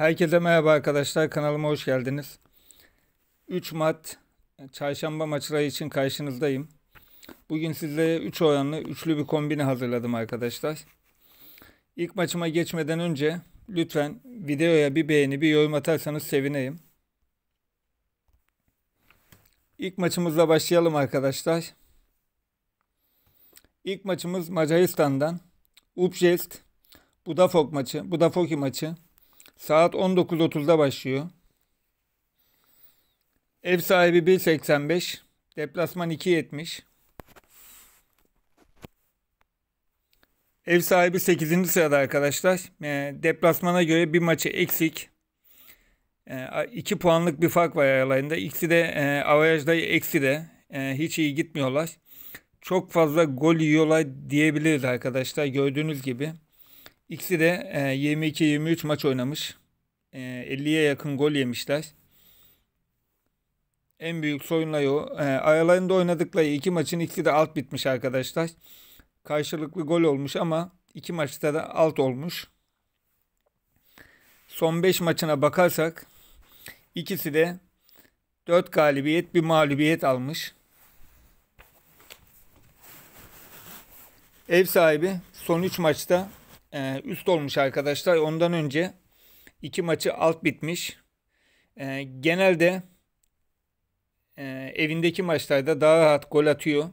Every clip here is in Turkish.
Herkese merhaba arkadaşlar. Kanalıma hoş geldiniz. 3 mat, e, çarşamba maçları için karşınızdayım. Bugün sizlere 3 oranlı üçlü bir kombini hazırladım arkadaşlar. İlk maçıma geçmeden önce lütfen videoya bir beğeni bir yorum atarsanız sevineyim. İlk maçımızla başlayalım arkadaşlar. İlk maçımız Macaristan'dan. Upjest, Budafok maçı, Budafoki maçı. Saat 19.30'da başlıyor. Ev sahibi 1.85. Deplasman 2.70. Ev sahibi 8. sırada arkadaşlar. Ee, deplasmana göre bir maçı eksik. 2 ee, puanlık bir fark var aralarında. İkisi de e, averajda eksi de. E, hiç iyi gitmiyorlar. Çok fazla gol yiyorlar diyebiliriz arkadaşlar gördüğünüz gibi. İkisi de 22-23 e, maç oynamış. 50'ye e, yakın gol yemişler. En büyük soyunlayı o. E, aralarında oynadıkları iki maçın ikisi de alt bitmiş arkadaşlar. Karşılıklı gol olmuş ama iki maçta da alt olmuş. Son 5 maçına bakarsak ikisi de 4 galibiyet bir mağlubiyet almış. Ev sahibi son 3 maçta e, üst olmuş arkadaşlar. Ondan önce iki maçı alt bitmiş. E, genelde e, evindeki maçlarda daha rahat gol atıyor.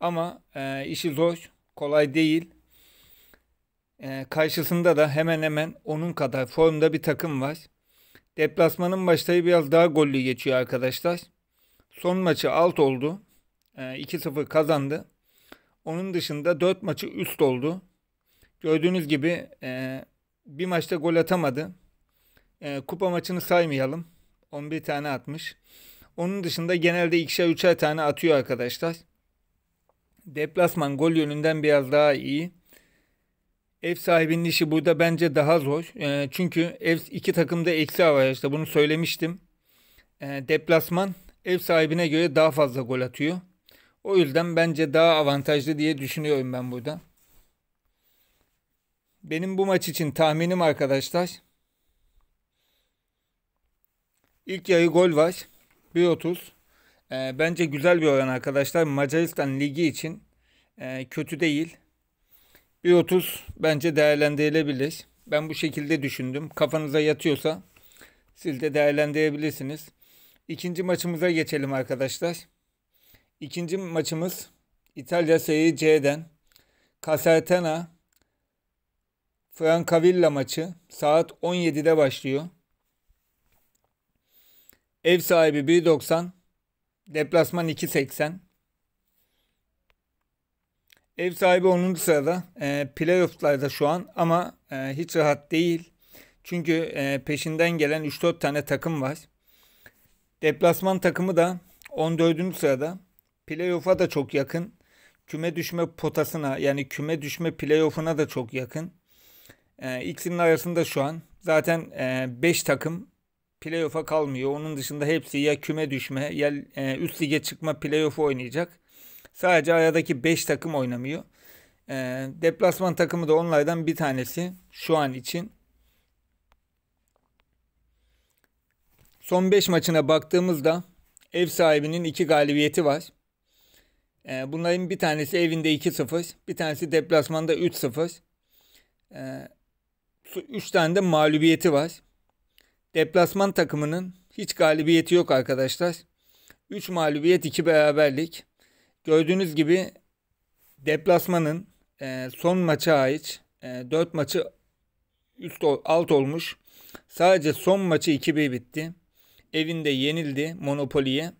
Ama e, işi zor, kolay değil. E, karşısında da hemen hemen onun kadar formda bir takım var. Deplasmanın maçları biraz daha gollü geçiyor arkadaşlar. Son maçı alt oldu. E, 2-0 kazandı. Onun dışında 4 maçı üst oldu. Gördüğünüz gibi e, bir maçta gol atamadı. E, kupa maçını saymayalım. 11 tane atmış. Onun dışında genelde ikişer üçer tane atıyor arkadaşlar. Deplasman gol yönünden biraz daha iyi. Ev sahibinin işi burada bence daha zor. E, çünkü ev iki takımda eksi avarajda bunu söylemiştim. E, deplasman ev sahibine göre daha fazla gol atıyor. O yüzden bence daha avantajlı diye düşünüyorum ben burada. Benim bu maç için tahminim arkadaşlar. İlk yarı gol var. 1.30. E, ee, bence güzel bir oran arkadaşlar. Macaristan Ligi için e, kötü değil. 1.30 bence değerlendirilebilir. Ben bu şekilde düşündüm. Kafanıza yatıyorsa siz de değerlendirebilirsiniz. İkinci maçımıza geçelim arkadaşlar. İkinci maçımız İtalya Serie C'den Casertana Francavilla maçı saat 17'de başlıyor. Ev sahibi 1.90, deplasman 2.80. Ev sahibi 10. sırada e, playoff'larda şu an ama e, hiç rahat değil. Çünkü e, peşinden gelen 3-4 tane takım var. Deplasman takımı da 14. sırada. Playoff'a da çok yakın. Küme düşme potasına yani küme düşme playoff'una da çok yakın. E, ee, ikisinin arasında şu an. Zaten 5 e, takım playoff'a kalmıyor. Onun dışında hepsi ya küme düşme ya e, üst lige çıkma playoff'u oynayacak. Sadece aradaki 5 takım oynamıyor. E, deplasman takımı da onlardan bir tanesi şu an için. Son 5 maçına baktığımızda ev sahibinin 2 galibiyeti var. Ee, bunların bir tanesi evinde 2-0, bir tanesi deplasmanda 3-0. 3 tane de mağlubiyeti var. Deplasman takımının hiç galibiyeti yok arkadaşlar. 3 mağlubiyet 2 beraberlik. Gördüğünüz gibi deplasmanın e, son maça hariç e, 4 maçı üst alt olmuş. Sadece son maçı 2-1 bitti. Evinde yenildi Monopoly'ye.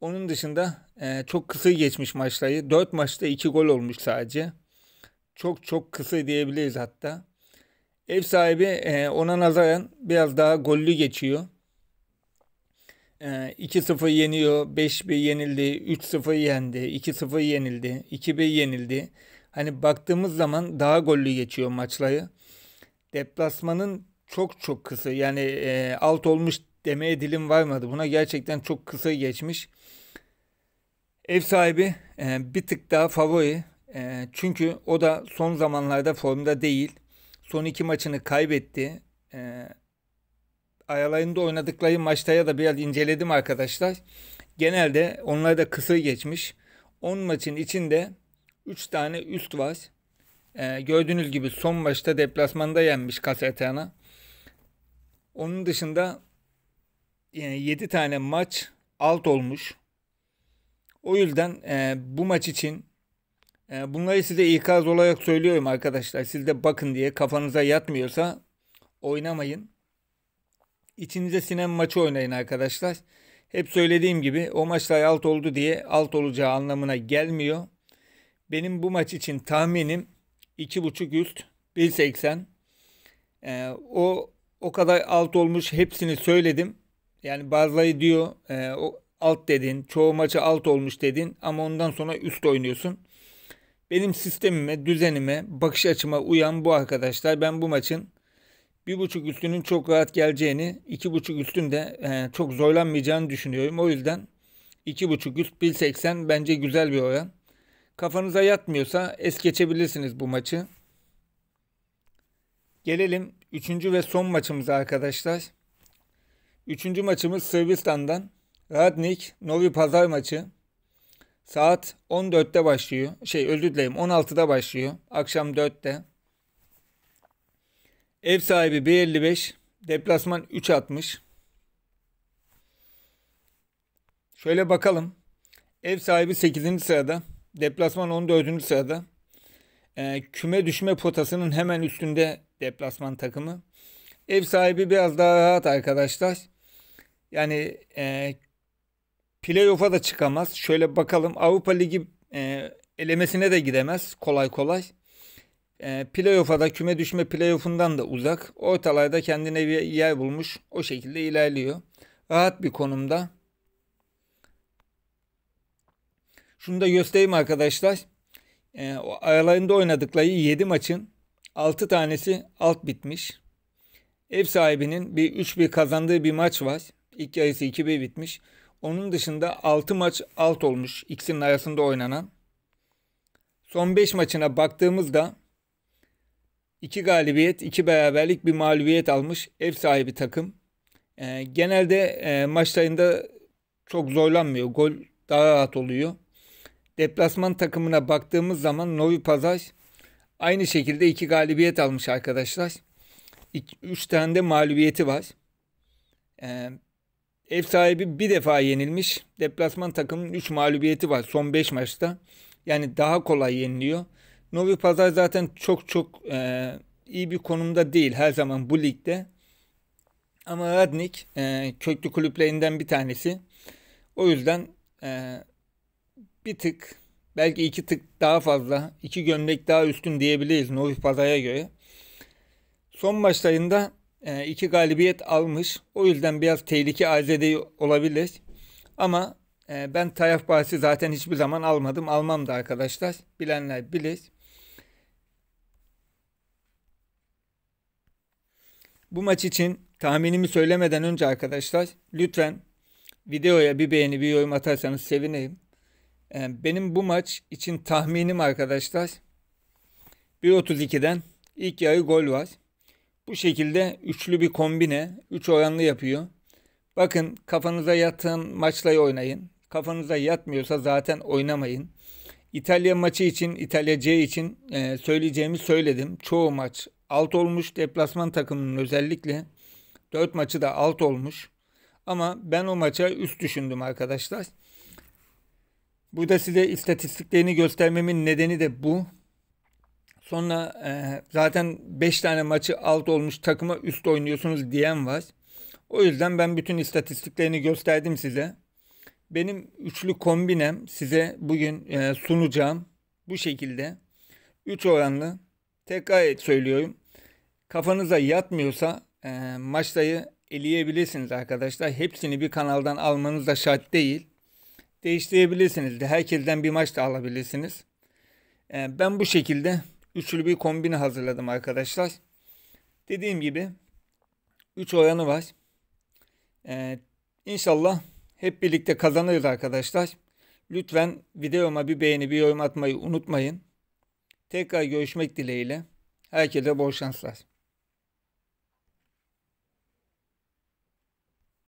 Onun dışında e, çok kısa geçmiş maçları. 4 maçta 2 gol olmuş sadece. Çok çok kısa diyebiliriz hatta. Ev sahibi e, ona nazaran biraz daha gollü geçiyor. E, 2-0 yeniyor, 5-1 yenildi, 3-0 yendi, 2-0 yenildi, 2-1 yenildi. Hani baktığımız zaman daha gollü geçiyor maçları. Deplasmanın çok çok kısa yani e, alt olmuş demeye dilim varmadı. Buna gerçekten çok kısa geçmiş. Ev sahibi e, bir tık daha favori. E, çünkü o da son zamanlarda formda değil. Son iki maçını kaybetti. E, ee, Ayalay'ın da oynadıkları ya da biraz inceledim arkadaşlar. Genelde onlar da kısır geçmiş. 10 maçın içinde 3 tane üst var. E, gördüğünüz gibi son maçta deplasmanda yenmiş Kasetana. Onun dışında e, yani 7 tane maç alt olmuş. O yüzden e, bu maç için ee, bunları size ikaz olarak söylüyorum arkadaşlar. Siz de bakın diye kafanıza yatmıyorsa oynamayın. İçinize sinen maçı oynayın arkadaşlar. Hep söylediğim gibi o maçlar alt oldu diye alt olacağı anlamına gelmiyor. Benim bu maç için tahminim 2.5 üst 1.80. Ee, o o kadar alt olmuş hepsini söyledim. Yani bazıları diyor e, o alt dedin, çoğu maçı alt olmuş dedin ama ondan sonra üst oynuyorsun. Benim sistemime, düzenime, bakış açıma uyan bu arkadaşlar. Ben bu maçın bir buçuk üstünün çok rahat geleceğini, iki buçuk üstün de e, çok zorlanmayacağını düşünüyorum. O yüzden iki buçuk üst 1.80 bence güzel bir oran. Kafanıza yatmıyorsa es geçebilirsiniz bu maçı. Gelelim üçüncü ve son maçımıza arkadaşlar. Üçüncü maçımız Sırbistan'dan. Radnik, Novi Pazar maçı. Saat 14'te başlıyor. Şey özür dilerim 16'da başlıyor. Akşam 4'te. Ev sahibi 1.55. Deplasman 3.60. Şöyle bakalım. Ev sahibi 8. sırada. Deplasman 14. sırada. E, küme düşme potasının hemen üstünde deplasman takımı. Ev sahibi biraz daha rahat arkadaşlar. Yani e, Playoff'a da çıkamaz. Şöyle bakalım Avrupa Ligi e, elemesine de gidemez kolay kolay. E, playoff'a da küme düşme playoff'undan da uzak. Ortalarda kendine bir yer bulmuş. O şekilde ilerliyor. Rahat bir konumda. Şunu da göstereyim arkadaşlar. E, aralarında oynadıkları 7 maçın 6 tanesi alt bitmiş. Ev sahibinin bir 3-1 kazandığı bir maç var. İlk yarısı 2-1 bitmiş. Onun dışında 6 maç alt olmuş ikisinin arasında oynanan. Son 5 maçına baktığımızda 2 galibiyet, 2 beraberlik, bir mağlubiyet almış ev sahibi takım. E, genelde e, maçlarında çok zorlanmıyor. Gol daha rahat oluyor. Deplasman takımına baktığımız zaman Novi Pazar aynı şekilde 2 galibiyet almış arkadaşlar. 3 tane de mağlubiyeti var. E, Ev sahibi bir defa yenilmiş. Deplasman takımının 3 mağlubiyeti var son 5 maçta. Yani daha kolay yeniliyor. Novi Pazar zaten çok çok e, iyi bir konumda değil her zaman bu ligde. Ama Radnik e, köklü kulüplerinden bir tanesi. O yüzden e, bir tık belki iki tık daha fazla iki gömlek daha üstün diyebiliriz Novi Pazar'a göre. Son maçlarında e, galibiyet almış. O yüzden biraz tehlike arz olabilir. Ama e, ben taraf bahsi zaten hiçbir zaman almadım. Almam da arkadaşlar. Bilenler bilir. Bu maç için tahminimi söylemeden önce arkadaşlar lütfen videoya bir beğeni bir yorum atarsanız sevineyim. Ee, benim bu maç için tahminim arkadaşlar 1.32'den ilk yarı gol var. Bu şekilde üçlü bir kombine, üç oyanlı yapıyor. Bakın kafanıza yatan maçla oynayın. Kafanıza yatmıyorsa zaten oynamayın. İtalya maçı için, İtalya C için e, söyleyeceğimi söyledim. Çoğu maç alt olmuş. Deplasman takımının özellikle dört maçı da alt olmuş. Ama ben o maça üst düşündüm arkadaşlar. Burada size istatistiklerini göstermemin nedeni de bu. Sonra e, zaten 5 tane maçı alt olmuş takıma üst oynuyorsunuz diyen var. O yüzden ben bütün istatistiklerini gösterdim size. Benim üçlü kombinem size bugün e, sunacağım bu şekilde. 3 oranlı. Tekrar söylüyorum. Kafanıza yatmıyorsa e, maçtayı eleyebilirsiniz arkadaşlar. Hepsini bir kanaldan almanız da şart değil. Değiştirebilirsiniz de herkesten bir maç da alabilirsiniz. E, ben bu şekilde üçlü bir kombini hazırladım arkadaşlar. Dediğim gibi 3 oranı var. Ee, inşallah hep birlikte kazanırız arkadaşlar. Lütfen videoma bir beğeni bir yorum atmayı unutmayın. Tekrar görüşmek dileğiyle. Herkese bol şanslar.